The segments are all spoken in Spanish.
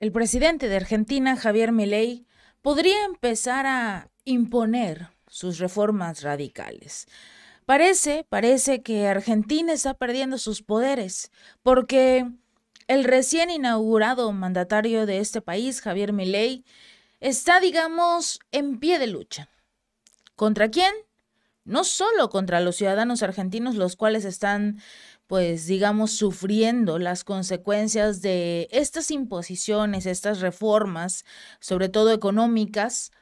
El presidente de Argentina, Javier Milei, podría empezar a imponer sus reformas radicales. Parece, parece que Argentina está perdiendo sus poderes, porque el recién inaugurado mandatario de este país, Javier Milei, está, digamos, en pie de lucha. ¿Contra quién? No solo contra los ciudadanos argentinos, los cuales están pues digamos, sufriendo las consecuencias de estas imposiciones, estas reformas, sobre todo económicas,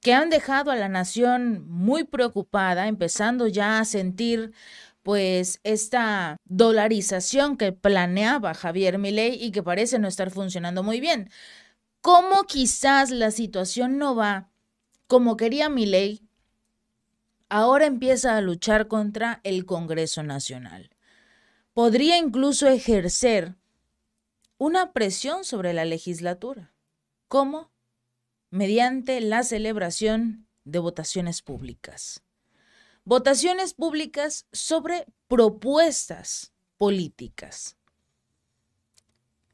que han dejado a la nación muy preocupada, empezando ya a sentir pues esta dolarización que planeaba Javier Milei y que parece no estar funcionando muy bien. ¿Cómo quizás la situación no va como quería Milei? Ahora empieza a luchar contra el Congreso Nacional podría incluso ejercer una presión sobre la legislatura. ¿Cómo? Mediante la celebración de votaciones públicas. Votaciones públicas sobre propuestas políticas.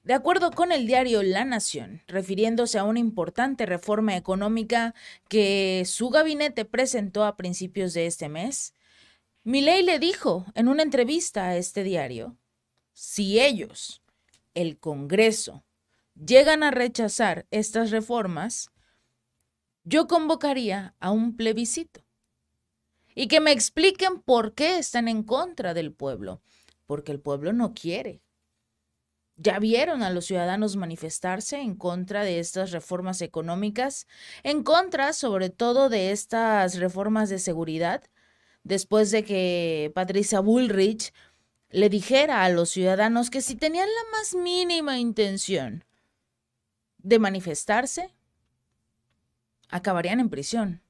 De acuerdo con el diario La Nación, refiriéndose a una importante reforma económica que su gabinete presentó a principios de este mes, Milei le dijo en una entrevista a este diario, si ellos, el Congreso, llegan a rechazar estas reformas, yo convocaría a un plebiscito y que me expliquen por qué están en contra del pueblo, porque el pueblo no quiere. Ya vieron a los ciudadanos manifestarse en contra de estas reformas económicas, en contra sobre todo de estas reformas de seguridad, después de que Patricia Bullrich le dijera a los ciudadanos que si tenían la más mínima intención de manifestarse, acabarían en prisión.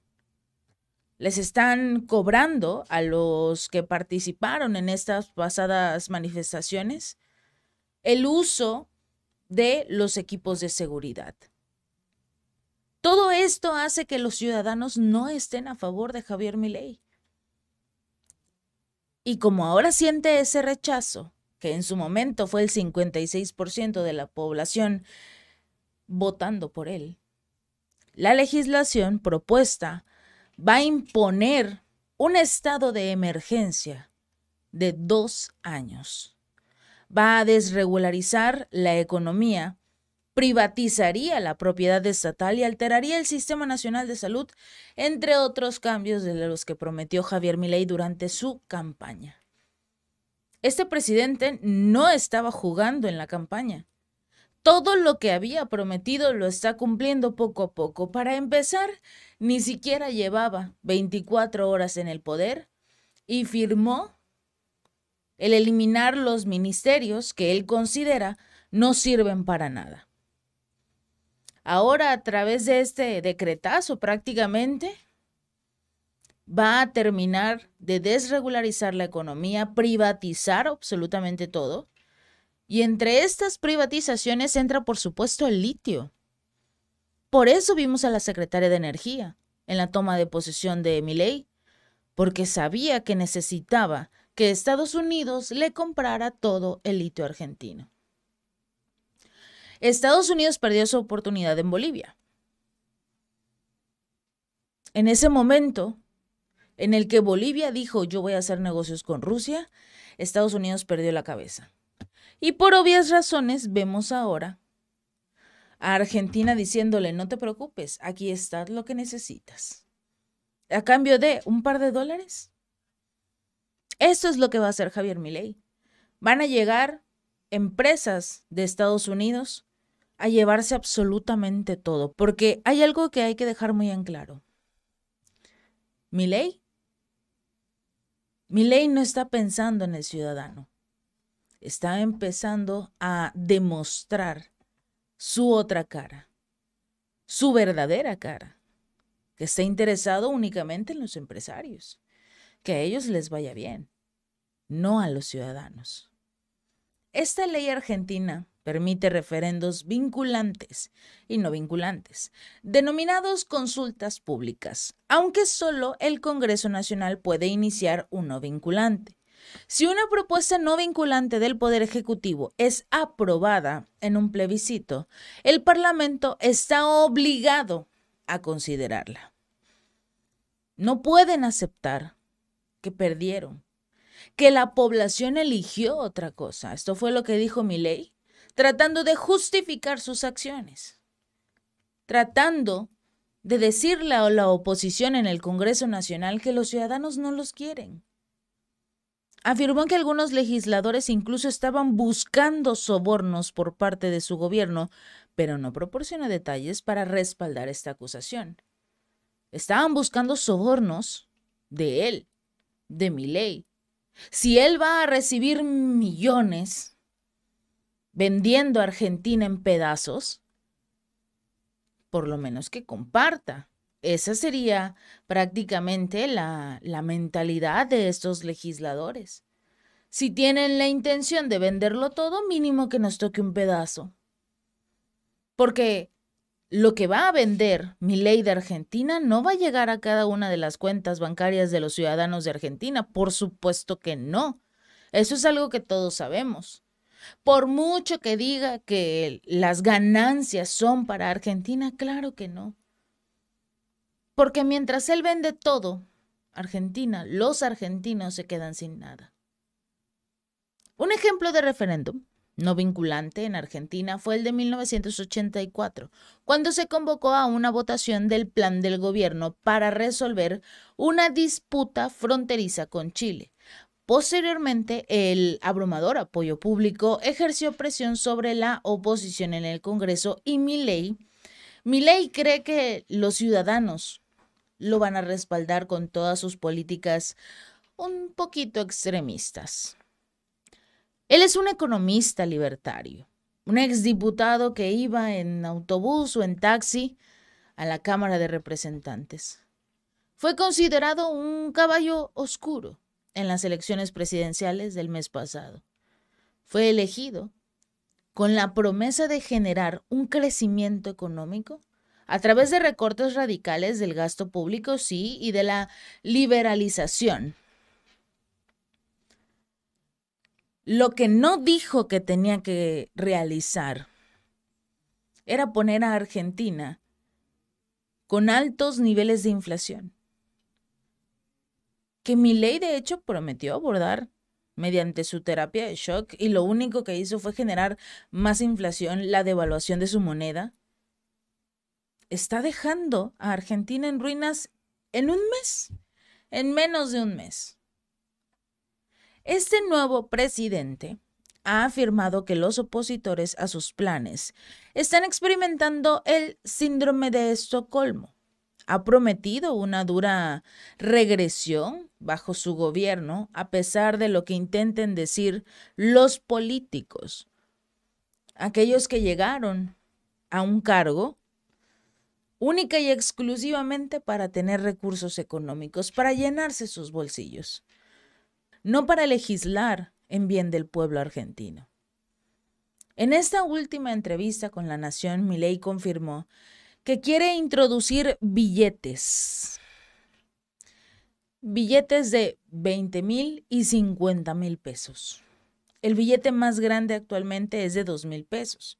Les están cobrando a los que participaron en estas pasadas manifestaciones el uso de los equipos de seguridad. Todo esto hace que los ciudadanos no estén a favor de Javier Milei. Y como ahora siente ese rechazo, que en su momento fue el 56% de la población votando por él, la legislación propuesta va a imponer un estado de emergencia de dos años. Va a desregularizar la economía privatizaría la propiedad estatal y alteraría el Sistema Nacional de Salud, entre otros cambios de los que prometió Javier Milei durante su campaña. Este presidente no estaba jugando en la campaña. Todo lo que había prometido lo está cumpliendo poco a poco. Para empezar, ni siquiera llevaba 24 horas en el poder y firmó el eliminar los ministerios que él considera no sirven para nada ahora a través de este decretazo prácticamente va a terminar de desregularizar la economía, privatizar absolutamente todo. Y entre estas privatizaciones entra, por supuesto, el litio. Por eso vimos a la secretaria de Energía en la toma de posesión de Miley, porque sabía que necesitaba que Estados Unidos le comprara todo el litio argentino. Estados Unidos perdió su oportunidad en Bolivia. En ese momento en el que Bolivia dijo yo voy a hacer negocios con Rusia, Estados Unidos perdió la cabeza. Y por obvias razones vemos ahora a Argentina diciéndole no te preocupes, aquí está lo que necesitas. A cambio de un par de dólares. Esto es lo que va a hacer Javier Milei. Van a llegar empresas de Estados Unidos a llevarse absolutamente todo, porque hay algo que hay que dejar muy en claro. Mi ley, mi ley no está pensando en el ciudadano, está empezando a demostrar su otra cara, su verdadera cara, que está interesado únicamente en los empresarios, que a ellos les vaya bien, no a los ciudadanos. Esta ley argentina permite referendos vinculantes y no vinculantes, denominados consultas públicas, aunque solo el Congreso Nacional puede iniciar uno vinculante. Si una propuesta no vinculante del Poder Ejecutivo es aprobada en un plebiscito, el Parlamento está obligado a considerarla. No pueden aceptar que perdieron, que la población eligió otra cosa. Esto fue lo que dijo mi ley tratando de justificar sus acciones, tratando de decirle a la oposición en el Congreso Nacional que los ciudadanos no los quieren. Afirmó que algunos legisladores incluso estaban buscando sobornos por parte de su gobierno, pero no proporciona detalles para respaldar esta acusación. Estaban buscando sobornos de él, de mi ley. Si él va a recibir millones, vendiendo a Argentina en pedazos, por lo menos que comparta. Esa sería prácticamente la, la mentalidad de estos legisladores. Si tienen la intención de venderlo todo, mínimo que nos toque un pedazo. Porque lo que va a vender mi ley de Argentina no va a llegar a cada una de las cuentas bancarias de los ciudadanos de Argentina. Por supuesto que no. Eso es algo que todos sabemos. Por mucho que diga que las ganancias son para Argentina, claro que no. Porque mientras él vende todo, Argentina, los argentinos se quedan sin nada. Un ejemplo de referéndum no vinculante en Argentina fue el de 1984, cuando se convocó a una votación del plan del gobierno para resolver una disputa fronteriza con Chile, Posteriormente, el abrumador apoyo público ejerció presión sobre la oposición en el Congreso y Milley. Milley cree que los ciudadanos lo van a respaldar con todas sus políticas un poquito extremistas. Él es un economista libertario, un exdiputado que iba en autobús o en taxi a la Cámara de Representantes. Fue considerado un caballo oscuro en las elecciones presidenciales del mes pasado. Fue elegido con la promesa de generar un crecimiento económico a través de recortes radicales del gasto público, sí, y de la liberalización. Lo que no dijo que tenía que realizar era poner a Argentina con altos niveles de inflación que mi ley de hecho prometió abordar mediante su terapia de shock y lo único que hizo fue generar más inflación, la devaluación de su moneda, está dejando a Argentina en ruinas en un mes, en menos de un mes. Este nuevo presidente ha afirmado que los opositores a sus planes están experimentando el síndrome de Estocolmo ha prometido una dura regresión bajo su gobierno, a pesar de lo que intenten decir los políticos, aquellos que llegaron a un cargo única y exclusivamente para tener recursos económicos, para llenarse sus bolsillos, no para legislar en bien del pueblo argentino. En esta última entrevista con La Nación, Milei confirmó que quiere introducir billetes. Billetes de 20 mil y 50 mil pesos. El billete más grande actualmente es de 2 mil pesos.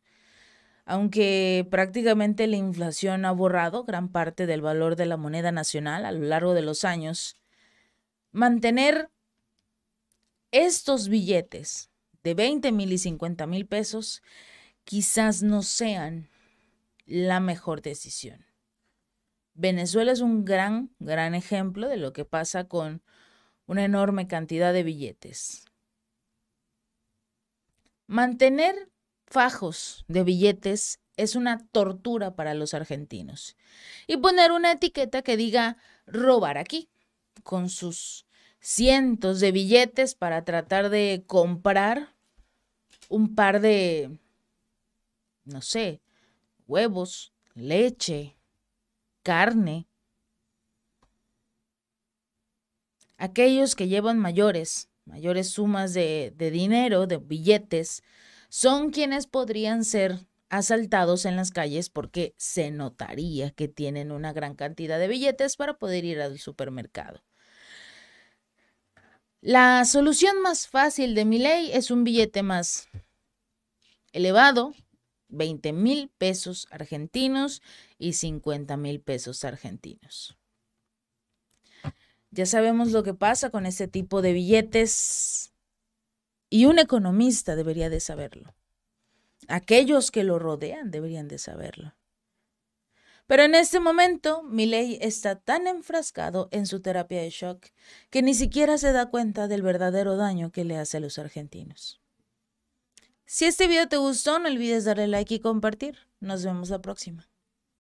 Aunque prácticamente la inflación ha borrado gran parte del valor de la moneda nacional a lo largo de los años, mantener estos billetes de 20 mil y 50 mil pesos quizás no sean la mejor decisión. Venezuela es un gran, gran ejemplo de lo que pasa con una enorme cantidad de billetes. Mantener fajos de billetes es una tortura para los argentinos. Y poner una etiqueta que diga robar aquí, con sus cientos de billetes para tratar de comprar un par de, no sé, huevos, leche, carne. Aquellos que llevan mayores, mayores sumas de, de dinero, de billetes, son quienes podrían ser asaltados en las calles porque se notaría que tienen una gran cantidad de billetes para poder ir al supermercado. La solución más fácil de mi ley es un billete más elevado, 20 mil pesos argentinos y 50 mil pesos argentinos. Ya sabemos lo que pasa con este tipo de billetes y un economista debería de saberlo. Aquellos que lo rodean deberían de saberlo. Pero en este momento, Miley está tan enfrascado en su terapia de shock que ni siquiera se da cuenta del verdadero daño que le hace a los argentinos. Si este video te gustó, no olvides darle like y compartir. Nos vemos la próxima.